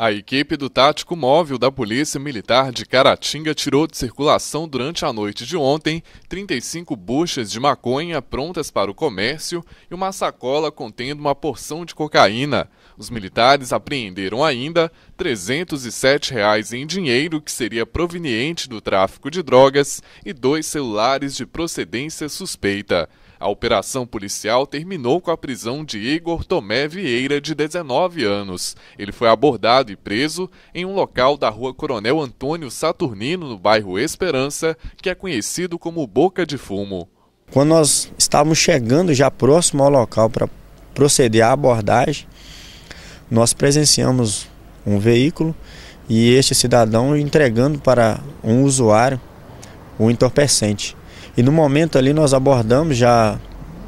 A equipe do Tático Móvel da Polícia Militar de Caratinga tirou de circulação durante a noite de ontem 35 buchas de maconha prontas para o comércio e uma sacola contendo uma porção de cocaína. Os militares apreenderam ainda R$ 307 reais em dinheiro que seria proveniente do tráfico de drogas e dois celulares de procedência suspeita. A operação policial terminou com a prisão de Igor Tomé Vieira, de 19 anos. Ele foi abordado e preso em um local da rua Coronel Antônio Saturnino, no bairro Esperança, que é conhecido como Boca de Fumo. Quando nós estávamos chegando já próximo ao local para proceder à abordagem, nós presenciamos um veículo e este cidadão entregando para um usuário um entorpecente. E no momento ali nós abordamos já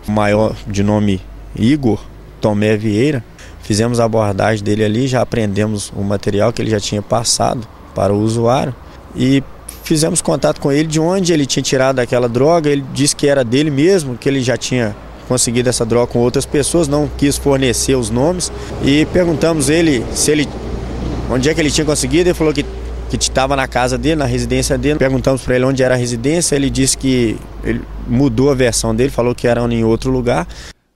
o maior de nome Igor Tomé Vieira. Fizemos a abordagem dele ali, já aprendemos o material que ele já tinha passado para o usuário e fizemos contato com ele de onde ele tinha tirado aquela droga. Ele disse que era dele mesmo, que ele já tinha conseguido essa droga com outras pessoas, não quis fornecer os nomes e perguntamos ele se ele onde é que ele tinha conseguido, ele falou que que estava na casa dele, na residência dele. Perguntamos para ele onde era a residência, ele disse que ele mudou a versão dele, falou que era em outro lugar.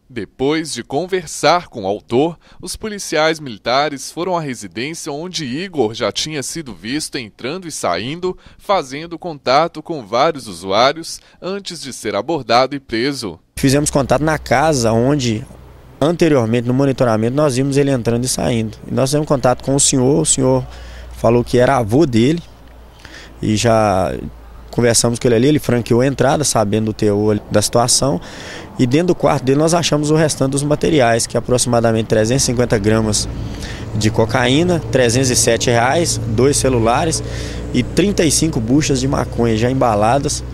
Depois de conversar com o autor, os policiais militares foram à residência onde Igor já tinha sido visto entrando e saindo, fazendo contato com vários usuários antes de ser abordado e preso. Fizemos contato na casa onde anteriormente no monitoramento nós vimos ele entrando e saindo. E nós fizemos contato com o senhor, o senhor falou que era avô dele e já conversamos com ele ali, ele franqueou a entrada, sabendo o teor da situação. E dentro do quarto dele nós achamos o restante dos materiais, que é aproximadamente 350 gramas de cocaína, 307 reais, dois celulares e 35 buchas de maconha já embaladas.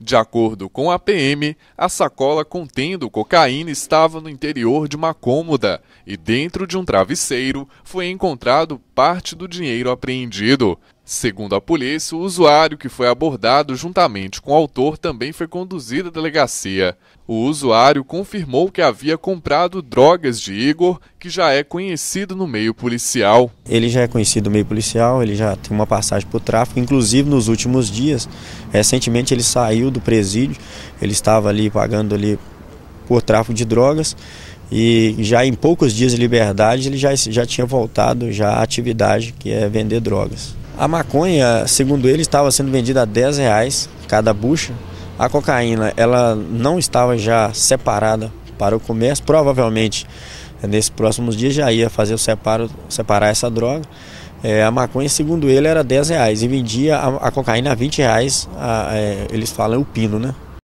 De acordo com a PM, a sacola contendo cocaína estava no interior de uma cômoda e dentro de um travesseiro foi encontrado parte do dinheiro apreendido. Segundo a polícia, o usuário que foi abordado juntamente com o autor também foi conduzido à delegacia. O usuário confirmou que havia comprado drogas de Igor, que já é conhecido no meio policial. Ele já é conhecido no meio policial, ele já tem uma passagem por tráfico, inclusive nos últimos dias. Recentemente ele saiu do presídio, ele estava ali pagando ali por tráfico de drogas e já em poucos dias de liberdade ele já, já tinha voltado já à atividade que é vender drogas. A maconha, segundo ele, estava sendo vendida a 10 reais cada bucha. A cocaína, ela não estava já separada para o comércio. Provavelmente, nesses próximos dias já ia fazer o separo, separar essa droga. É, a maconha, segundo ele, era 10 reais e vendia a, a cocaína a 20 reais. A, é, eles falam é o pino, né?